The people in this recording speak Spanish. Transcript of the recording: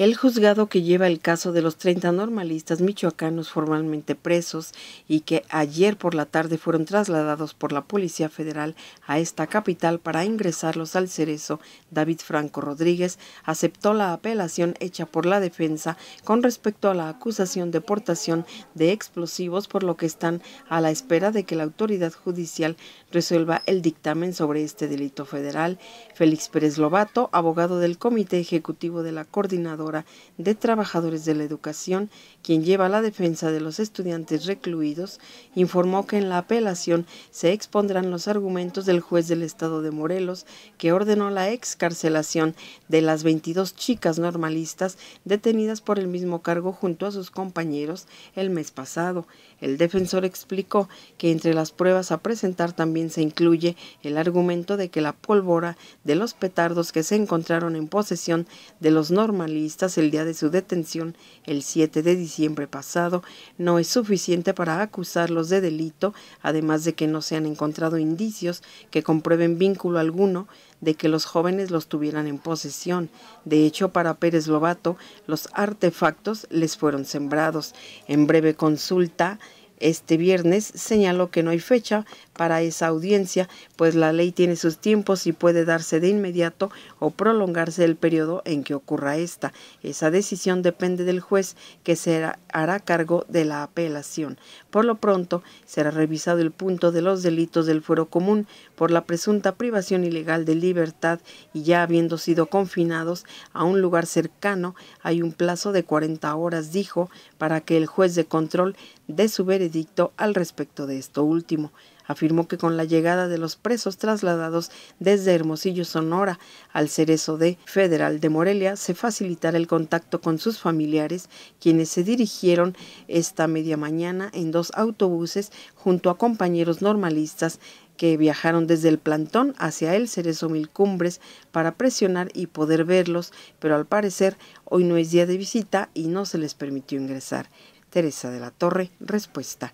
El juzgado que lleva el caso de los 30 normalistas michoacanos formalmente presos y que ayer por la tarde fueron trasladados por la Policía Federal a esta capital para ingresarlos al cerezo, David Franco Rodríguez, aceptó la apelación hecha por la defensa con respecto a la acusación de portación de explosivos, por lo que están a la espera de que la autoridad judicial resuelva el dictamen sobre este delito federal. Félix Pérez Lobato, abogado del Comité Ejecutivo de la Coordinadora de Trabajadores de la Educación, quien lleva la defensa de los estudiantes recluidos, informó que en la apelación se expondrán los argumentos del juez del Estado de Morelos, que ordenó la excarcelación de las 22 chicas normalistas detenidas por el mismo cargo junto a sus compañeros el mes pasado. El defensor explicó que entre las pruebas a presentar también se incluye el argumento de que la pólvora de los petardos que se encontraron en posesión de los normalistas el día de su detención, el 7 de diciembre pasado, no es suficiente para acusarlos de delito, además de que no se han encontrado indicios que comprueben vínculo alguno de que los jóvenes los tuvieran en posesión. De hecho, para Pérez Lobato, los artefactos les fueron sembrados. En breve consulta, este viernes señaló que no hay fecha para esa audiencia, pues la ley tiene sus tiempos y puede darse de inmediato o prolongarse el periodo en que ocurra esta. Esa decisión depende del juez que se hará cargo de la apelación. Por lo pronto, será revisado el punto de los delitos del fuero común por la presunta privación ilegal de libertad y ya habiendo sido confinados a un lugar cercano, hay un plazo de 40 horas, dijo, para que el juez de control dé su veredicto dicto al respecto de esto último. Afirmó que con la llegada de los presos trasladados desde Hermosillo, Sonora, al cerezo de Federal de Morelia, se facilitará el contacto con sus familiares, quienes se dirigieron esta media mañana en dos autobuses junto a compañeros normalistas que viajaron desde el plantón hacia el Cerezo Mil Cumbres para presionar y poder verlos, pero al parecer hoy no es día de visita y no se les permitió ingresar. Teresa de la Torre, respuesta